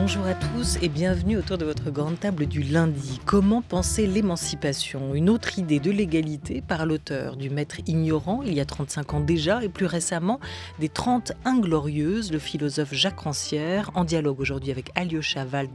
Bonjour à tous et bienvenue autour de votre grande table du lundi. Comment penser l'émancipation Une autre idée de l'égalité par l'auteur du Maître ignorant il y a 35 ans déjà et plus récemment des 30 inglorieuses, le philosophe Jacques Rancière, en dialogue aujourd'hui avec Alyosha vald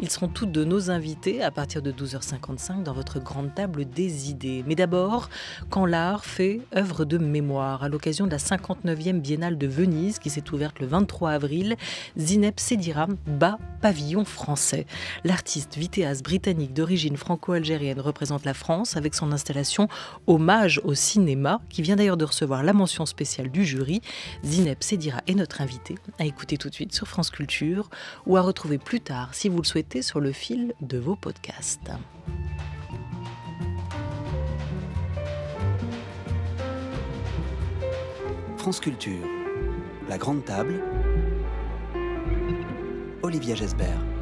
Ils seront tous de nos invités à partir de 12h55 dans votre grande table des idées. Mais d'abord, quand l'art fait œuvre de mémoire, à l'occasion de la 59e Biennale de Venise qui s'est ouverte le 23 avril, Zineb Sedira bas pavillon français. L'artiste Vitéas, britannique d'origine franco-algérienne représente la France avec son installation Hommage au cinéma, qui vient d'ailleurs de recevoir la mention spéciale du jury. Zineb Sedira est notre invité à écouter tout de suite sur France Culture ou à retrouver plus tard, si vous le souhaitez, sur le fil de vos podcasts. France Culture, la grande table Olivia Gesbert.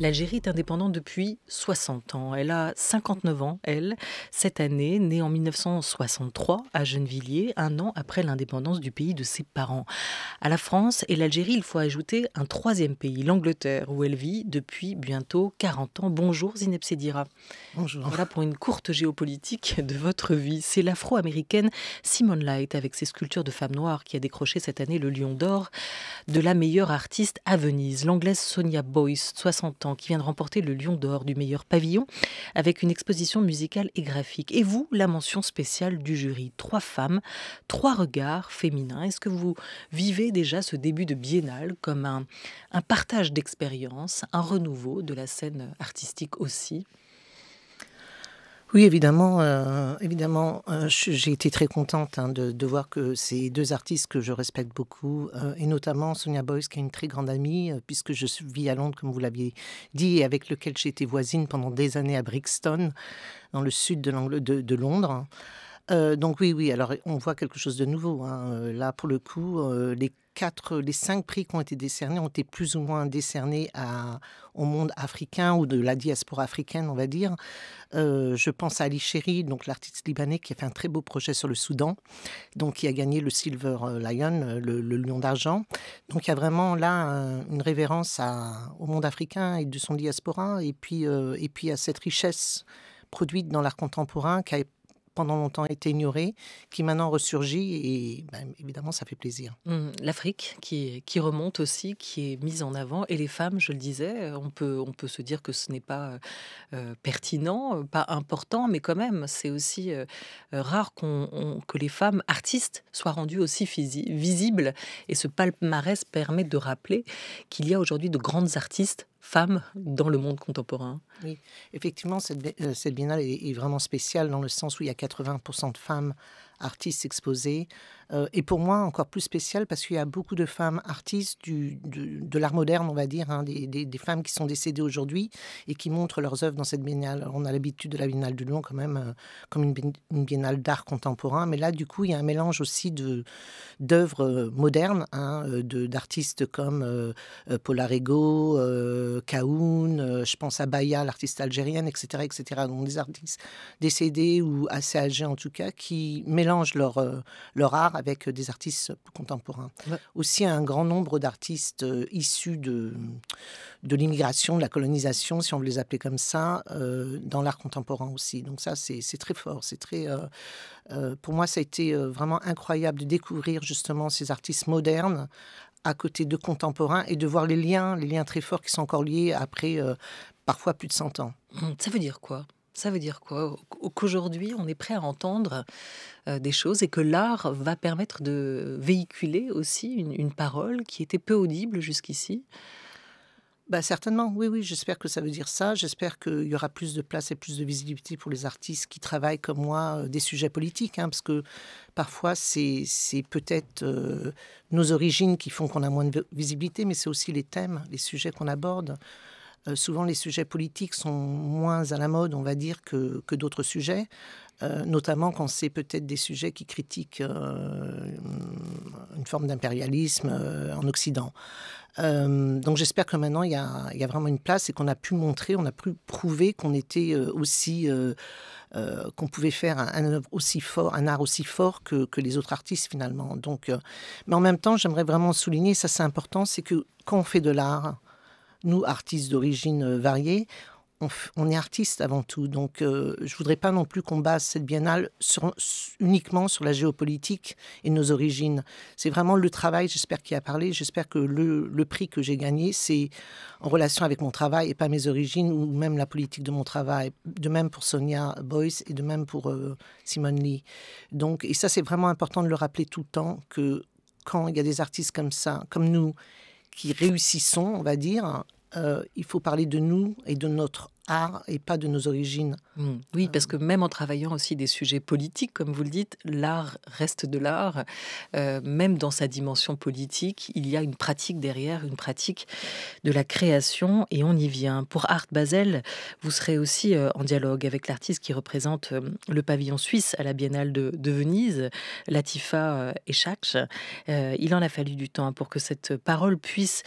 L'Algérie est indépendante depuis 60 ans. Elle a 59 ans, elle, cette année, née en 1963 à Gennevilliers, un an après l'indépendance du pays de ses parents. À la France et l'Algérie, il faut ajouter un troisième pays, l'Angleterre, où elle vit depuis bientôt 40 ans. Bonjour Zineb Sedira. Bonjour. Voilà pour une courte géopolitique de votre vie. C'est l'afro-américaine Simone Light, avec ses sculptures de femmes noires, qui a décroché cette année le Lion d'Or de la meilleure artiste à Venise. L'anglaise Sonia Boyce, 60 qui vient de remporter le Lion d'Or du meilleur pavillon avec une exposition musicale et graphique. Et vous, la mention spéciale du jury. Trois femmes, trois regards féminins. Est-ce que vous vivez déjà ce début de biennale comme un, un partage d'expérience, un renouveau de la scène artistique aussi oui, évidemment, euh, évidemment, euh, j'ai été très contente hein, de, voir que ces deux artistes que je respecte beaucoup, euh, et notamment Sonia Boyce, qui est une très grande amie, puisque je vis à Londres, comme vous l'aviez dit, et avec lequel j'étais voisine pendant des années à Brixton, dans le sud de, de Londres. Hein. Euh, donc oui, oui, alors on voit quelque chose de nouveau. Hein, euh, là, pour le coup, euh, les quatre, les cinq prix qui ont été décernés ont été plus ou moins décernés au monde africain ou de la diaspora africaine, on va dire. je pense à Ali Chéri, donc l'artiste libanais qui a fait un très beau projet sur le Soudan, donc qui a gagné le Silver Lion, le, lion d'argent. Donc il y a vraiment là une révérence au monde africain et de son diaspora, et puis, et puis à cette richesse produite dans l'art contemporain qui a pendant longtemps été ignoré, qui maintenant ressurgit et ben, évidemment ça fait plaisir. Mmh, L'Afrique qui, remonte aussi, qui est mise en avant et les femmes, je le disais, on peut, on peut se dire que ce n'est pas euh, euh, pertinent, euh, pas important, mais quand même c'est aussi rare que les femmes artistes soient rendues aussi visibles et ce palmarès permet de rappeler qu'il y a aujourd'hui de grandes artistes femmes dans le monde contemporain. effectivement, euh, cette, biennale est, est, vraiment spéciale dans le sens où il y a 80% de femmes artistes exposées. Euh, et pour moi, encore plus spécial parce qu'il y a beaucoup de femmes artistes de, de l'art moderne, on va dire, hein, des, des, femmes qui sont décédées aujourd'hui et qui montrent leurs œuvres dans cette biennale. On a l'habitude de la biennale du Lyon quand même euh, comme une, biennale d'art contemporain, mais là, du coup, il y a un mélange aussi de d'œuvres euh, modernes, hein, d'artistes comme Polar Paul Kaoun, je pense à Baya, l'artiste algérienne, etc., etc. Donc des artistes décédés ou assez âgés en tout cas, qui mélangent leur art avec des artistes contemporains. Aussi un grand nombre d'artistes euh, issus de, de l'immigration, de la colonisation, si on veut les appeler comme ça, euh, dans l'art contemporain aussi. Donc ça, c'est très fort. C'est très, euh, pour moi, ça a été vraiment incroyable de découvrir justement ces artistes modernes à côté de contemporains et de voir les liens, les liens très forts qui sont encore liés après parfois plus de 100 ans. Ça veut dire quoi ça veut dire quoi Qu'aujourd'hui, on est prêt à entendre euh, des choses et que l'art va permettre de véhiculer aussi une, une parole qui était peu audible jusqu'ici bah, Certainement, oui, oui, j'espère que ça veut dire ça. J'espère qu'il y aura plus de place et plus de visibilité pour les artistes qui travaillent comme moi euh, des sujets politiques, hein, parce que parfois, c'est peut-être euh, nos origines qui font qu'on a moins de visibilité, mais c'est aussi les thèmes, les sujets qu'on aborde. Euh, souvent, les sujets politiques sont moins à la mode, on va dire, que, d'autres sujets, euh, notamment quand c'est peut-être des sujets qui critiquent euh, une forme d'impérialisme en Occident. donc j'espère que maintenant il y, a, vraiment une place et qu'on a pu montrer, on a pu prouver qu'on était aussi, qu'on pouvait faire un, aussi fort, un art aussi fort que, que les autres artistes finalement. Donc, mais en même temps, j'aimerais vraiment souligner, ça c'est important, c'est que quand on fait de l'art, nous, artistes d'origine euh, variée, on, est artistes avant tout. Donc, euh, je voudrais pas non plus qu'on base cette biennale uniquement sur la géopolitique et nos origines. C'est vraiment le travail, j'espère, qui a parlé. J'espère que le, prix que j'ai gagné, c'est en relation avec mon travail et pas mes origines ou même la politique de mon travail. De même pour Sonia Boyce et de même pour euh, Simone Lee. Donc, et ça, c'est vraiment important de le rappeler tout le temps que quand il y a des artistes comme ça, comme nous, qui réussissons, on va dire, euh, il faut parler de nous et de notre et pas de nos origines. Hmm. Oui, parce que même en travaillant aussi des sujets politiques, comme vous le dites, l'art reste de l'art. Euh, même dans sa dimension politique, il y a une pratique derrière, une pratique de la création, et on y vient. Pour Art Basel, vous serez aussi euh, en dialogue avec l'artiste qui représente euh, le pavillon suisse à la Biennale de, Venise, Latifa Echach. il en a fallu du temps pour que cette parole puisse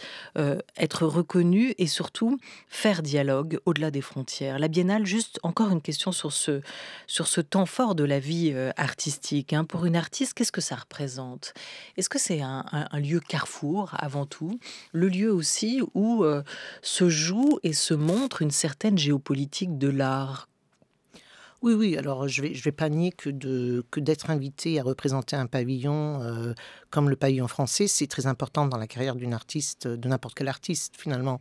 être reconnue et surtout faire dialogue au-delà des frontières la biennale, juste encore une question sur ce, sur ce temps fort de la vie euh, artistique. Hein. Pour une artiste, qu'est-ce que ça représente Est-ce que c'est un, lieu carrefour avant tout Le lieu aussi où euh, se joue et se montre une certaine géopolitique de l'art oui, oui, alors je vais, je vais pas nier que, de, que d'être invité à représenter un pavillon euh, comme le pavillon français, c'est très important dans la carrière d'une artiste, de n'importe quel artiste finalement.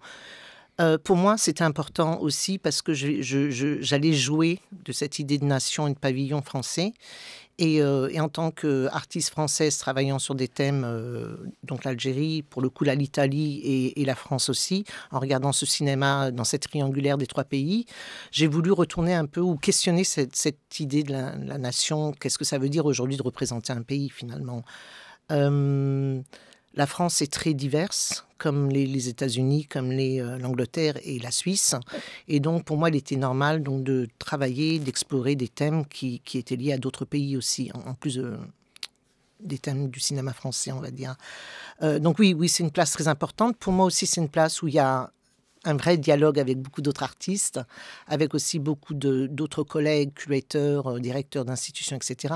Euh, pour moi, c'était important aussi parce que j'allais jouer de cette idée de nation et de pavillon français. Et, euh, en tant qu'artiste française travaillant sur des thèmes, euh, donc l'Algérie, pour le coup l'Italie et, la France aussi, en regardant ce cinéma dans cette triangulaire des trois pays, j'ai voulu retourner un peu ou questionner cette, idée de la, de la nation. Qu'est-ce que ça veut dire aujourd'hui de représenter un pays finalement la France est très diverse, comme les, États-Unis, comme euh, l'Angleterre et la Suisse. Et donc, pour moi, il était normal donc, de travailler, d'explorer des thèmes qui, étaient liés à d'autres pays aussi, en, plus des thèmes du cinéma français, on va dire. Euh, donc oui, oui, c'est une place très importante. Pour moi aussi, c'est une place où il y a un vrai dialogue avec beaucoup d'autres artistes, avec aussi beaucoup d'autres collègues, curateurs, euh, directeurs d'institutions, etc.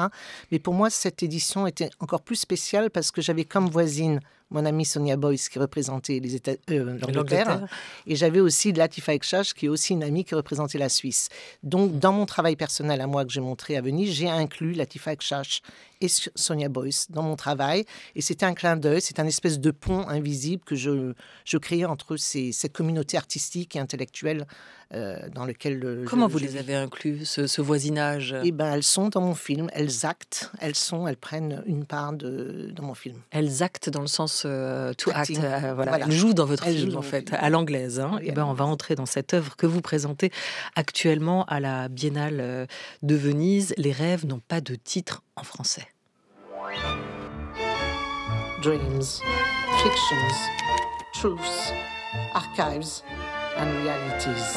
Mais pour moi, cette édition était encore plus spéciale parce que j'avais comme voisine mon amie Sonia Boyce qui représentait les États, euh, l'Angleterre, et j'avais aussi Latifa Ekchash qui est aussi une amie qui représentait la Suisse. Donc dans mon travail personnel à moi que j'ai montré à Venise, j'ai inclus Latifa Ekchash et Sonia Boyce dans mon travail, et c'était un clin d'œil, c'est un espèce de pont invisible que je, je créais entre cette communauté artistique et intellectuelle euh, dans lequel. Euh, Comment vous les avez inclus, ce, voisinage Eh ben, elles sont dans mon film, elles actent, elles sont, elles prennent une part dans mon film. Elles actent dans le sens euh, to act, voilà. Elles jouent dans votre film, en fait, à l'anglaise. Et hein. eh ben, on va entrer dans cette œuvre que vous présentez actuellement à la Biennale de Venise. Les rêves n'ont pas de titre en français. Dreams, fictions, truths, archives. and realities.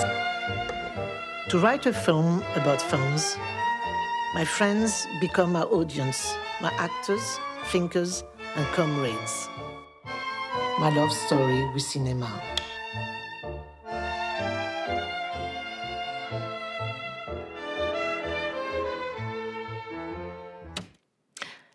To write a film about films, my friends become my audience, my actors, thinkers, and comrades. My love story with cinema.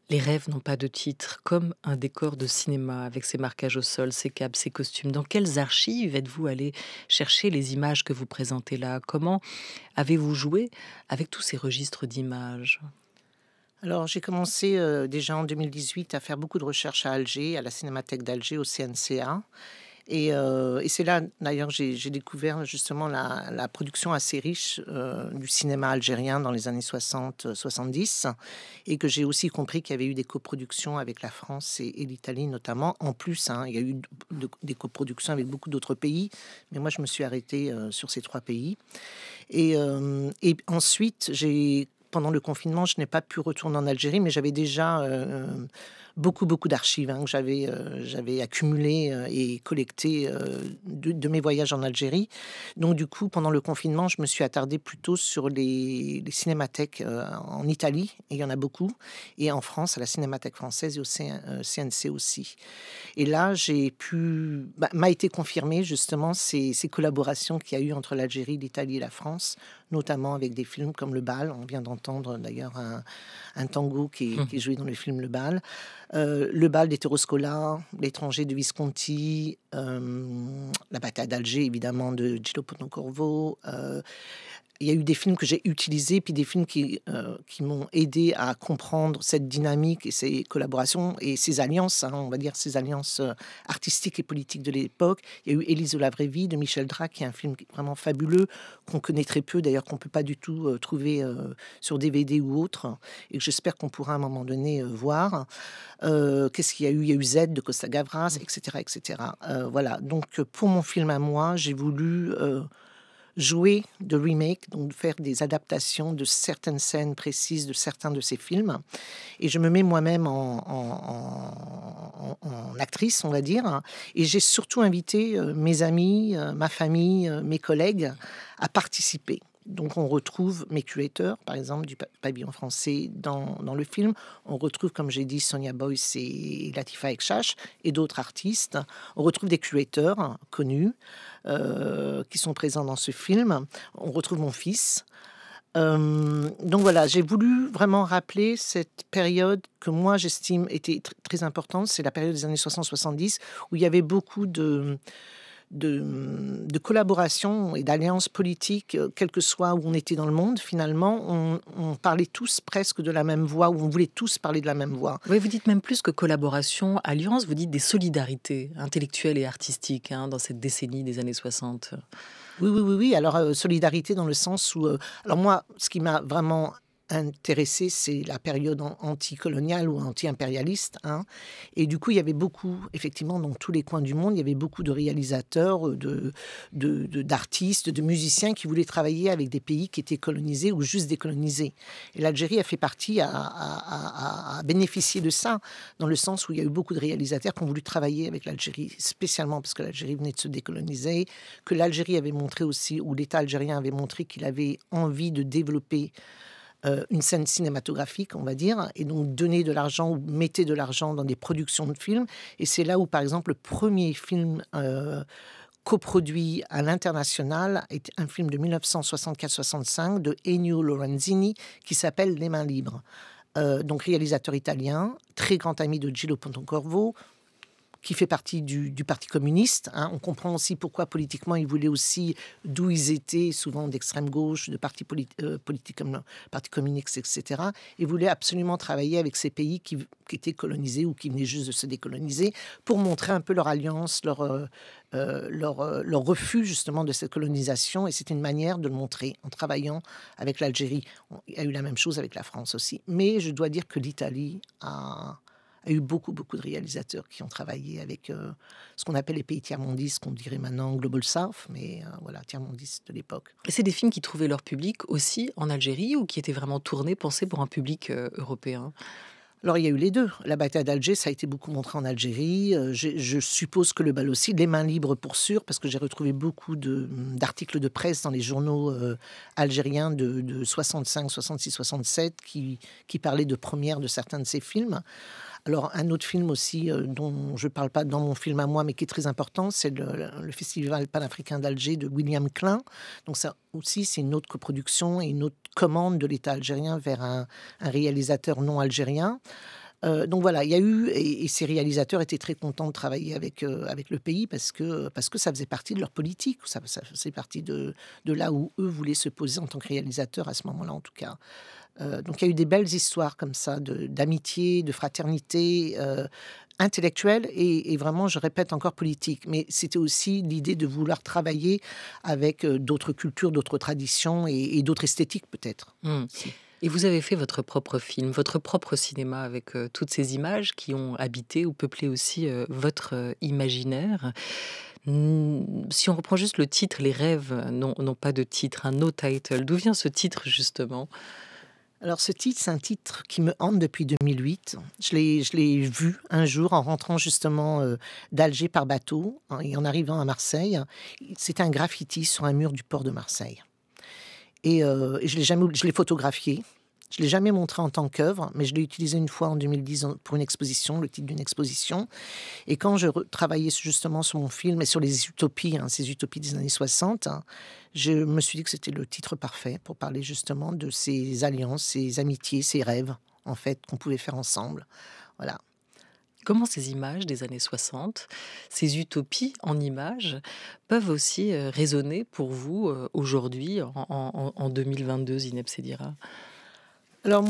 Les rêves n'ont pas de titre, comme un décor de cinéma avec ses marquages au sol, ses câbles, ses costumes. Dans quelles archives êtes-vous allé chercher les images que vous présentez là Comment avez-vous joué avec tous ces registres d'images alors, j'ai commencé euh, déjà en 2018 à faire beaucoup de recherches à Alger, à la Cinémathèque d'Alger, au CNCA. Euh, et, c'est là, d'ailleurs, j'ai découvert justement la, production assez riche euh, du cinéma algérien dans les années 60-70, euh, et que j'ai aussi compris qu'il y avait eu des coproductions avec la France et, l'Italie notamment. En plus, hein. il y a eu des coproductions avec beaucoup d'autres pays, mais moi, je me suis arrêtée sur ces trois pays. Et, ensuite, j'ai pendant le confinement, je n'ai pas pu retourner en Algérie, mais j'avais déjà beaucoup, beaucoup d'archives hein, que j'avais, euh, j'avais accumulées euh, et collectées euh, de, mes voyages en Algérie. Donc, du coup, pendant le confinement, je me suis attardée plutôt sur les, cinémathèques en Italie, et il y en a beaucoup, et en France, à la Cinémathèque française et au CNC aussi. Et là, j'ai pu. Bah, m'a été confirmé justement ces, collaborations qu'il y a eu entre l'Algérie, l'Italie et la France, notamment avec des films comme Le Bal. On vient d'entendre d'ailleurs un, tango qui, hum. qui est joué dans le film Le Bal. Euh, le bal des Teroscola, l'étranger de Visconti, euh, la bataille d'Alger évidemment de Gillo Pontecorvo, euh, il y a eu des films que j'ai utilisés, puis des films qui, euh, qui m'ont aidé à comprendre cette dynamique et ces collaborations et ces alliances, hein, on va dire ces alliances euh, artistiques et politiques de l'époque. Il y a eu Élise de la vraie vie de Michel Drac, qui est un film vraiment fabuleux, qu'on connaît très peu, d'ailleurs qu'on ne peut pas du tout euh, trouver sur DVD ou autre, et j'espère qu'on pourra à un moment donné voir. Qu'est-ce qu'il y a eu Il y a eu Z de Costa Gavras, etc. Mmh. etc. voilà, donc pour mon film à moi, j'ai voulu jouer de remake, donc faire des adaptations de certaines scènes précises de certains de ces films. Et je me mets moi-même en, actrice, on va dire. Et j'ai surtout invité euh, mes amis, euh, ma famille, euh, mes collègues à participer donc on retrouve Mes Curateurs, par exemple, du pavillon français dans, le film. On retrouve, comme j'ai dit, Sonia Boyce et Latifa Ekshash et d'autres artistes. On retrouve des curateurs connus euh, qui sont présents dans ce film. On retrouve mon fils. Euh, donc voilà, j'ai voulu vraiment rappeler cette période que moi j'estime était très importante. C'est la période des années 60-70 où il y avait beaucoup de de, collaboration et d'alliance politique, euh, quel que soit où on était dans le monde, finalement, on, parlait tous presque de la même voix, ou on voulait tous parler de la même voix. Oui, vous dites même plus que collaboration, alliance, vous dites des solidarités intellectuelles et artistiques hein, dans cette décennie des années 60. Oui, oui, oui, oui. Alors, euh, solidarité dans le sens où... Euh, alors moi, ce qui m'a vraiment intéressé, c'est la période anticoloniale ou anti-impérialiste. Hein. Et du coup, il y avait beaucoup, effectivement, dans tous les coins du monde, il y avait beaucoup de réalisateurs, euh, de, d'artistes, de, musiciens qui voulaient travailler avec des pays qui étaient colonisés ou juste décolonisés. Et l'Algérie a fait partie à, à, à, bénéficier de ça, dans le sens où il y a eu beaucoup de réalisateurs qui ont voulu travailler avec l'Algérie, spécialement parce que l'Algérie venait de se décoloniser, que l'Algérie avait montré aussi, ou l'État algérien avait montré qu'il avait envie de développer euh, une scène cinématographique, on va dire, et donc donner de l'argent ou mettez de l'argent dans des productions de films. Et c'est là où, par exemple, le premier film euh, coproduit à l'international est un film de 1964-65 de Ennio Lorenzini qui s'appelle Les mains libres. Euh, donc réalisateur italien, très grand ami de Gillo Pontecorvo, qui fait partie du, Parti communiste. Hein. On comprend aussi pourquoi politiquement ils voulaient aussi, d'où ils étaient, souvent d'extrême gauche, de partis euh, politi comme Parti communiste, etc. Ils voulaient absolument travailler avec ces pays qui, étaient colonisés ou qui venaient juste de se décoloniser pour montrer un peu leur alliance, leur, euh, euh, leur, leur refus justement de cette colonisation. Et c'est une manière de le montrer en travaillant avec l'Algérie. Il y a eu la même chose avec la France aussi. Mais je dois dire que l'Italie a a eu beaucoup, beaucoup de réalisateurs qui ont travaillé avec euh, ce qu'on appelle les pays tiers-mondistes, qu'on dirait maintenant Global South, mais euh, voilà, tiers-mondistes de l'époque. Et c'est des films qui trouvaient leur public aussi en Algérie ou qui étaient vraiment tournés, pensés pour un public euh, européen alors, il y a eu les deux. La bataille d'Alger, ça a été beaucoup montré en Algérie. Je, suppose que le bal aussi, les mains libres pour sûr, parce que j'ai retrouvé beaucoup mm, d'articles de, presse dans les journaux algériens de, 65, 66, 67 qui, qui parlaient de premières de certains de ces films. Alors, un autre film aussi, euh, dont je ne parle pas dans mon film à moi, mais qui est très important, c'est le, Festival panafricain d'Alger de William Klein. Donc, ça aussi, c'est une autre coproduction et une autre commande de l'État algérien vers un, réalisateur non algérien. Euh, donc voilà, il y a eu, et, ces réalisateurs étaient très contents de travailler avec, euh, avec le pays parce que, parce que ça faisait partie de leur politique, ça, ça faisait partie de, de là où eux voulaient se poser en tant que réalisateurs à ce moment-là en tout cas. Euh, donc il y a eu des belles histoires comme ça, d'amitié, de, fraternité euh, intellectuelle et, vraiment, je répète encore, politique. Mais c'était aussi l'idée de vouloir travailler avec euh, d'autres cultures, d'autres traditions et, d'autres esthétiques peut-être. Mmh. Et vous avez fait votre propre film, votre propre cinéma avec toutes ces images qui ont habité ou peuplé aussi votre imaginaire. Mmh, si on reprend juste le titre, les rêves n'ont pas de titre, un no title. D'où vient ce titre justement alors ce titre, c'est un titre qui me hante depuis 2008. Je l'ai vu un jour en rentrant justement euh, d'Alger par bateau hein, et en arrivant à Marseille. C'était un graffiti sur un mur du port de Marseille. Et, euh, et l'ai jamais, je l'ai photographié. Je ne l'ai jamais montré en tant qu'œuvre, mais je l'ai utilisé une fois en 2010 pour une exposition, le titre d'une exposition. Et quand je travaillais justement sur mon film et sur les utopies, hein, ces utopies des années 60, hein, je me suis dit que c'était le titre parfait pour parler justement de ces alliances, ces amitiés, ces rêves, en fait, qu'on pouvait faire ensemble. Voilà. Comment ces images des années 60, ces utopies en images, peuvent aussi euh, résonner pour vous euh, aujourd'hui, en, 2022, Zineb Sedira alors,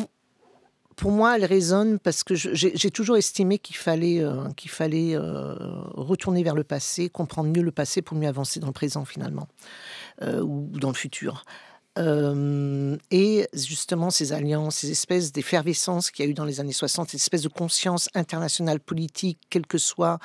pour moi, elle résonne parce que j'ai toujours estimé qu'il fallait, euh, qu'il fallait euh, retourner vers le passé, comprendre mieux le passé pour mieux avancer dans le présent finalement, euh, ou dans le futur. et justement, ces alliances, ces espèces d'effervescence qu'il y a eu dans les années 60, ces espèces de conscience internationale politique, quelle que soit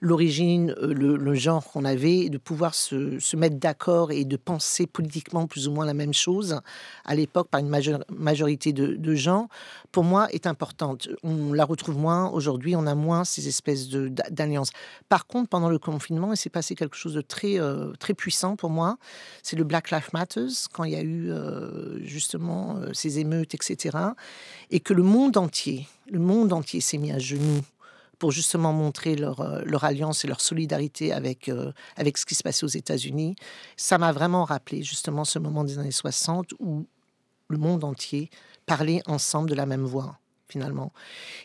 l'origine, euh, le, genre qu'on avait, de pouvoir se, mettre d'accord et de penser politiquement plus ou moins la même chose à l'époque par une majorité de, gens, pour moi est importante. On la retrouve moins aujourd'hui, on a moins ces espèces d'alliances. Par contre, pendant le confinement, il s'est passé quelque chose de très, euh, très puissant pour moi, c'est le Black Lives Matter, quand il y a eu euh, justement ces émeutes, etc. Et que le monde entier, le monde entier s'est mis à genoux pour justement montrer euh, leur, alliance et leur solidarité avec, euh, avec ce qui se passait aux États-Unis. Ça m'a vraiment rappelé justement ce moment des années 60 où le monde entier parlait ensemble de la même voix finalement.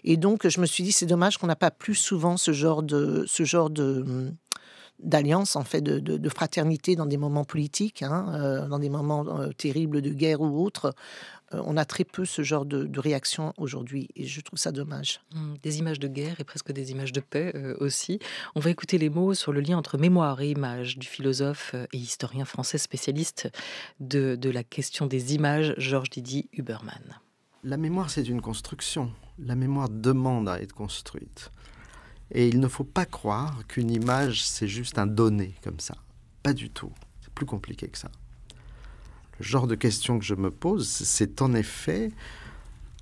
Et donc je me suis dit c'est dommage qu'on n'a pas plus souvent ce genre de ce genre de hum, d'alliance, en fait, de, fraternité dans des moments politiques, hein, euh, dans des moments euh, terribles de guerre ou autres euh, on a très peu ce genre de, réaction aujourd'hui et je trouve ça dommage. Mmh, des images de guerre et presque des images de paix aussi. On va écouter les mots sur le lien entre mémoire et image du philosophe et historien français spécialiste de, la question des images, Georges Didier Huberman. La mémoire, c'est une construction. La mémoire demande à être construite. Et il ne faut pas croire qu'une image, c'est juste un donné comme ça. Pas du tout. C'est plus compliqué que ça. Le genre de question que je me pose, c'est en effet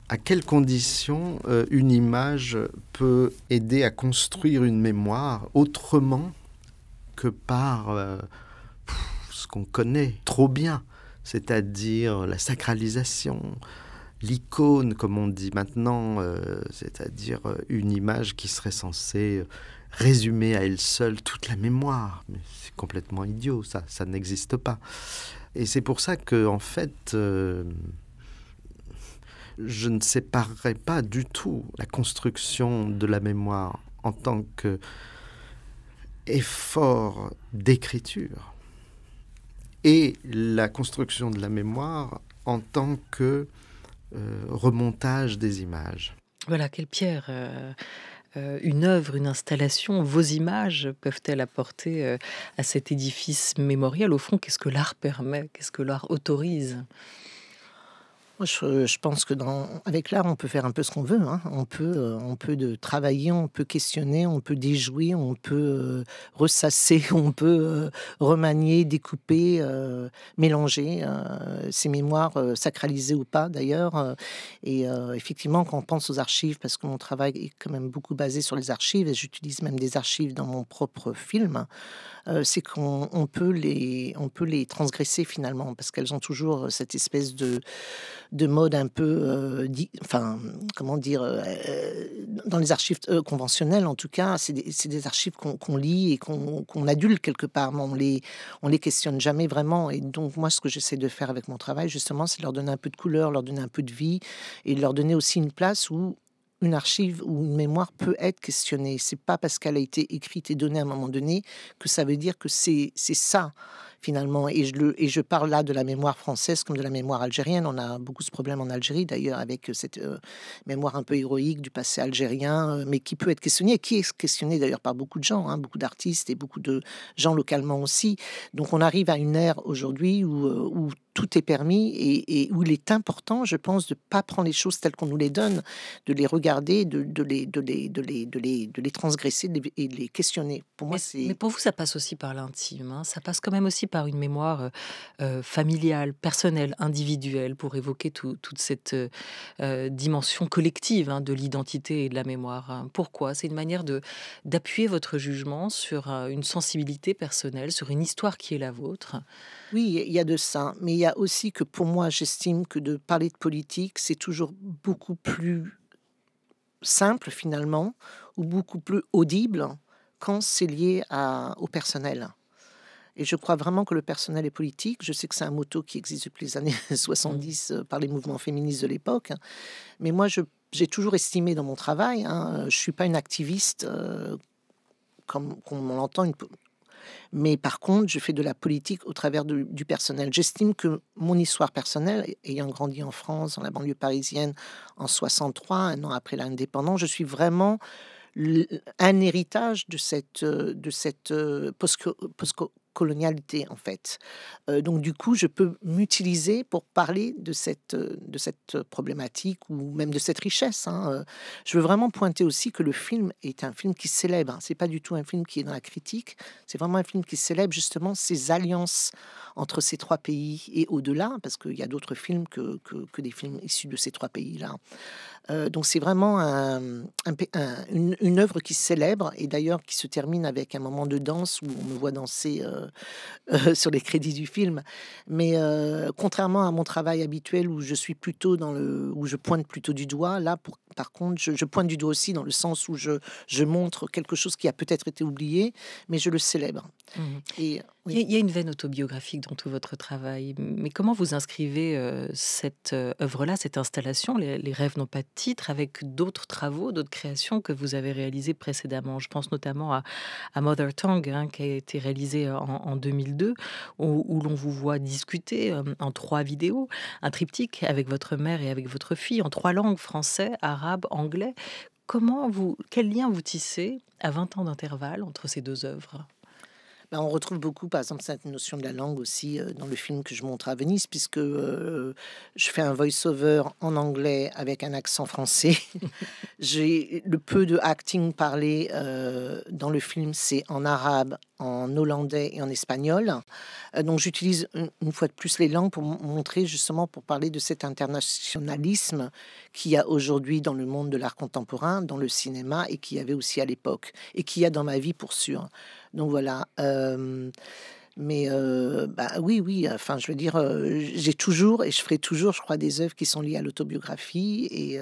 à quelles conditions euh, une image peut aider à construire une mémoire autrement que par euh, ce qu'on connaît trop bien, c'est-à-dire la sacralisation, l'icône, comme on dit maintenant, euh, c'est-à-dire euh, une image qui serait censée euh, résumer à elle seule toute la mémoire. Mais c'est complètement idiot, ça, ça n'existe pas. Et c'est pour ça que, en fait, je ne séparerai pas du tout la construction de la mémoire en tant que effort d'écriture et la construction de la mémoire en tant que euh, remontage des images. Voilà, quelle pierre euh, euh, une œuvre, une installation, vos images peuvent-elles apporter à cet édifice mémorial Au fond, qu'est-ce que l'art permet Qu'est-ce que l'art autorise je, pense que dans, avec l'art, on peut faire un peu ce qu'on veut. Hein. On peut, euh, on peut de travailler, on peut questionner, on peut déjouer, on peut euh, ressasser, on peut euh, remanier, découper, mélanger ces mémoires, sacralisées ou pas d'ailleurs. Et effectivement, quand on pense aux archives, parce que mon travail est quand même beaucoup basé sur les archives, et j'utilise même des archives dans mon propre film. Euh, c'est qu'on peut, les, on peut les transgresser finalement, parce qu'elles ont toujours euh, cette espèce de, de mode un peu, euh, enfin, comment dire, dans les archives conventionnelles en tout cas, c'est des, archives qu'on lit et qu'on adulte quelque part, mais on les, on les questionne jamais vraiment. Et donc moi, ce que j'essaie de faire avec mon travail, justement, c'est leur donner un peu de couleur, leur donner un peu de vie et leur donner aussi une place où une archive ou une mémoire peut être questionnée. C'est pas parce qu'elle a été écrite et donnée à un moment donné que ça veut dire que c'est ça finalement. Et je, le, et je parle là de la mémoire française comme de la mémoire algérienne. On a beaucoup ce problème en Algérie, d'ailleurs, avec euh, cette euh, mémoire un peu héroïque du passé algérien, euh, mais qui peut être questionnée, qui est questionnée d'ailleurs par beaucoup de gens, hein, beaucoup d'artistes et beaucoup de gens localement aussi. Donc on arrive à une ère aujourd'hui où, où tout est permis et, où il est important, je pense, de ne pas prendre les choses telles qu'on nous les donne, de les regarder, de, de, les, de, les, de, les, de, les, transgresser et de les questionner. Pour moi, c'est. Mais pour vous, ça passe aussi par l'intime. Hein. ça passe quand même aussi par une mémoire familiale, personnelle, individuelle, pour évoquer toute cette dimension collective hein, de l'identité et de la mémoire. Hein. Pourquoi C'est une manière d'appuyer votre jugement sur une sensibilité personnelle, sur une histoire qui est la vôtre. Oui, il y a de ça, mais il y a aussi que pour moi, j'estime que de parler de politique, c'est toujours beaucoup plus simple finalement, ou beaucoup plus audible quand c'est lié au personnel. Et je crois vraiment que le personnel est politique. Je sais que c'est un motto qui existe depuis les années 70 euh, par les mouvements féministes de l'époque. Mais moi, j'ai toujours estimé dans mon travail, hein, euh, je ne suis pas une activiste euh, comme, on l'entend, une, mais par contre, je fais de la politique au travers du personnel. J'estime que mon histoire personnelle, ayant grandi en France, dans la banlieue parisienne, en 63, un an après l'indépendance, je suis vraiment un héritage de cette, de cette colonialité en fait. Euh, donc du coup, je peux m'utiliser pour parler de cette, euh, de cette problématique ou même de cette richesse. Hein, euh. Je veux vraiment pointer aussi que le film est un film qui célèbre. Ce hein. C'est pas du tout un film qui est dans la critique. C'est vraiment un film qui célèbre justement ces alliances entre ces trois pays et au-delà, parce qu'il y a d'autres films que, des films issus de ces trois pays-là. donc c'est vraiment une, œuvre qui célèbre et d'ailleurs qui se termine avec un moment de danse où on me voit danser. Euh, sur les crédits du film. Mais euh, contrairement à mon travail habituel où je suis plutôt dans le, où je pointe plutôt du doigt, là, pour, par contre, je, pointe du doigt aussi dans le sens où je, je montre quelque chose qui a peut-être été oublié, mais je le célèbre. Mhm. Et, Il y a une veine autobiographique dans tout votre travail, mais comment vous inscrivez euh, cette œuvre-là, cette installation, les, rêves n'ont pas de titre, avec d'autres travaux, d'autres créations que vous avez réalisées précédemment Je pense notamment à, Mother Tongue, hein, qui a été réalisée en, en, 2002, où, l'on vous voit discuter euh, en trois vidéos, un triptyque avec votre mère et avec votre fille, en trois langues, français, arabe, anglais. Comment vous, quel lien vous tissez à 20 ans d'intervalle entre ces deux œuvres ben, on retrouve beaucoup, par exemple, cette notion de la langue aussi euh, dans le film que je montre à Venise, puisque euh, je fais un voice-over en anglais avec un accent français. J'ai le peu de acting parlé euh, dans le film, c'est en arabe, en hollandais et en espagnol. Euh, donc j'utilise une, fois de plus les langues pour montrer justement, pour parler de cet internationalisme qu'il y a aujourd'hui dans le monde de l'art contemporain, dans le cinéma et qu'il y avait aussi à l'époque et qu'il y a dans ma vie pour sûr. Donc voilà. Euh, mais bah, oui, oui, enfin, je veux dire, j'ai toujours et je ferai toujours, je crois, des œuvres qui sont liées à l'autobiographie et,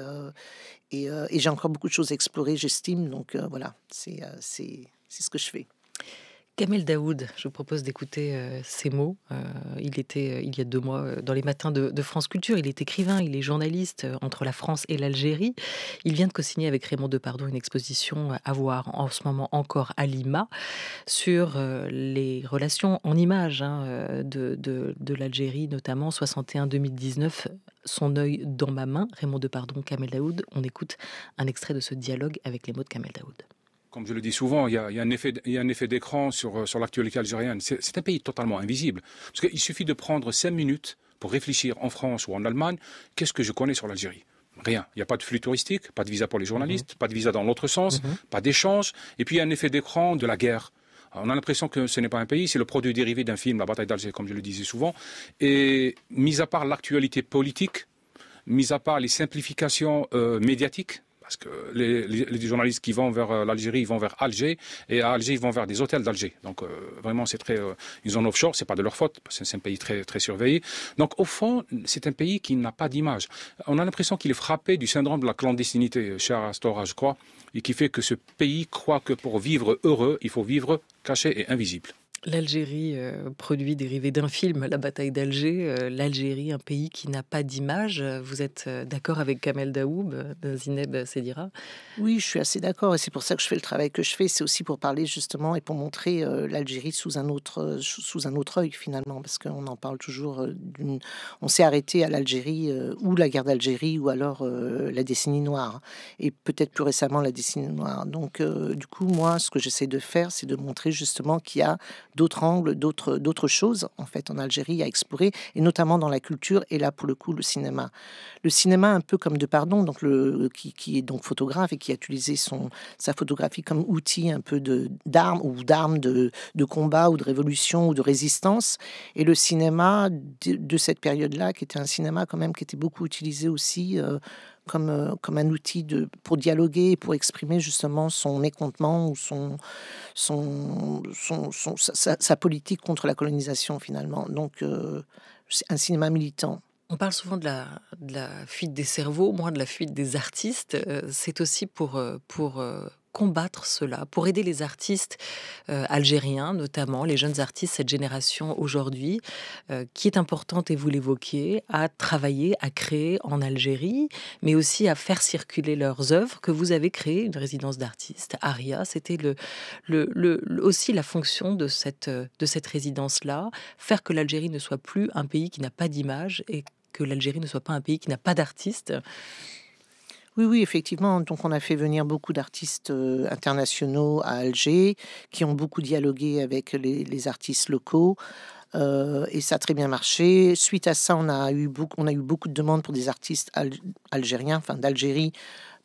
j'ai encore beaucoup de choses à explorer, j'estime. Donc voilà, c'est c'est ce que je fais. Kamel Daoud, je vous propose d'écouter ces euh, mots. Euh, il était, euh, il y a deux mois, dans les matins de, France Culture. Il est écrivain, il est journaliste entre la France et l'Algérie. Il vient de co-signer avec Raymond Depardon une exposition à voir en ce moment encore à Lima sur les relations en images hein, de, l'Algérie, notamment 61-2019. Son œil dans ma main, Raymond Depardon, Kamel Daoud. On écoute un extrait de ce dialogue avec les mots de Kamel Daoud comme je le dis souvent, il y a, un effet, d'écran sur, euh, l'actualité algérienne. C'est un pays totalement invisible. Parce qu'il suffit de prendre cinq minutes pour réfléchir en France ou en Allemagne, qu'est-ce que je connais sur l'Algérie Rien. Il n'y a pas de flux touristique, pas de visa pour les journalistes, mhm. pas de visa dans l'autre sens, mhm. pas d'échange. Et puis il y a un effet d'écran de la guerre. On a l'impression que ce n'est pas un pays, c'est le produit dérivé d'un film, La bataille d'Alger, comme je le disais souvent. Et mis à part l'actualité politique, mis à part les simplifications euh, médiatiques, parce que les, journalistes qui vont vers euh, l'Algérie, ils vont vers Alger, et à Alger, ils vont vers des hôtels d'Alger. Donc euh, vraiment, c'est très euh, ils une zone offshore, c'est pas de leur faute, c'est un pays très très surveillé. Donc au fond, c'est un pays qui n'a pas d'image. On a l'impression qu'il est frappé du syndrome de la clandestinité, cher Astora, je crois, et qui fait que ce pays croit que pour vivre heureux, il faut vivre caché et invisible. L'Algérie, euh, produit dérivé d'un film, La bataille d'Alger. Euh, L'Algérie, un pays qui n'a pas d'image. Vous êtes euh, d'accord avec Kamel Daoub, Zineb Sedira Oui, je suis assez d'accord. Et c'est pour ça que je fais le travail que je fais. C'est aussi pour parler justement et pour montrer l'Algérie sous un autre sous un autre œil finalement. Parce qu'on en parle toujours. D'une... On s'est arrêté à l'Algérie ou la guerre d'Algérie ou alors la décennie noire. Hein, et peut-être plus récemment la décennie noire. Donc, du coup, moi, ce que j'essaie de faire, c'est de montrer justement qu'il y a d'autres angles, d'autres choses en fait en Algérie à explorer, et notamment dans la culture et là pour le coup le cinéma. Le cinéma un peu comme de pardon, donc le qui, est donc photographe et qui a utilisé son sa photographie comme outil un peu de d'armes ou d'armes de, combat ou de révolution ou de résistance, et le cinéma de, cette période-là qui était un cinéma quand même qui était beaucoup utilisé aussi euh, comme, euh, comme un outil de, pour dialoguer, pour exprimer justement son mécontentement ou son, son, son, son sa, sa, politique contre la colonisation finalement. Donc euh, c'est un cinéma militant. On parle souvent de la, de la, fuite des cerveaux, moins de la fuite des artistes. Euh, c'est aussi pour, pour combattre cela, pour aider les artistes euh, algériens, notamment les jeunes artistes, cette génération aujourd'hui, euh, qui est importante, et vous l'évoquiez, à travailler, à créer en Algérie, mais aussi à faire circuler leurs œuvres que vous avez créé une résidence d'artistes, ARIA, c'était le, le, aussi la fonction de cette, de cette résidence-là, faire que l'Algérie ne soit plus un pays qui n'a pas d'image et que l'Algérie ne soit pas un pays qui n'a pas d'artistes. Oui, oui, effectivement. Donc, on a fait venir beaucoup d'artistes euh, internationaux à Alger qui ont beaucoup dialogué avec les, artistes locaux. Euh, et ça a très bien marché. Suite à ça, on a eu beaucoup, on a eu beaucoup de demandes pour des artistes algériens, enfin d'Algérie,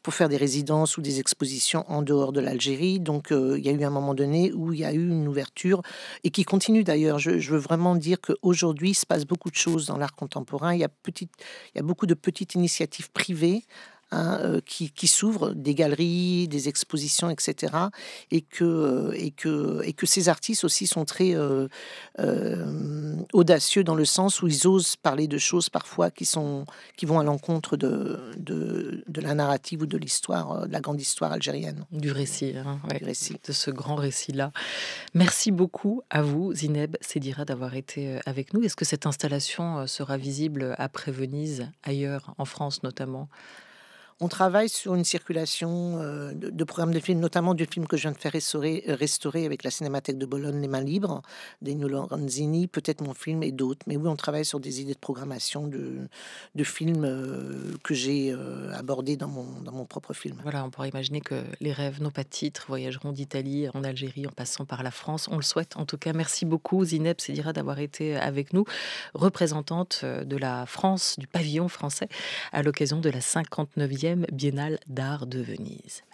pour faire des résidences ou des expositions en dehors de l'Algérie. Donc euh, il y a eu un moment donné où il y a eu une ouverture et qui continue d'ailleurs. Je, veux vraiment dire qu'aujourd'hui, il se passe beaucoup de choses dans l'art contemporain. Il y, petite, il y a beaucoup de petites initiatives privées Hein, euh, qui, qui s'ouvrent, des galeries, des expositions, etc. Et que, euh, et que, et que ces artistes aussi sont très euh, audacieux dans le sens où ils osent parler de choses parfois qui, sont, qui vont à l'encontre de, de, la narrative ou de l'histoire, de la grande histoire algérienne. Du récit, hein, du récit. de ce grand récit-là. Merci beaucoup à vous, Zineb Sedira, d'avoir été avec nous. Est-ce que cette installation sera visible après Venise, ailleurs, en France notamment on travaille sur une circulation euh, de, programmes de films, notamment du film que je viens de faire restaurer, euh, avec la Cinémathèque de Bologne, Les Mains Libres, d'Ennio Lorenzini, peut-être mon film et d'autres. Mais oui, on travaille sur des idées de programmation de, films euh, que j'ai abordés dans mon, dans mon propre film. Voilà, on pourrait imaginer que les rêves, nos pas de titre voyageront d'Italie en Algérie en passant par la France. On le souhaite en tout cas. Merci beaucoup Zineb Sedira d'avoir été avec nous, représentante de la France, du pavillon français, à l'occasion de la 59e Biennale d'art de Venise.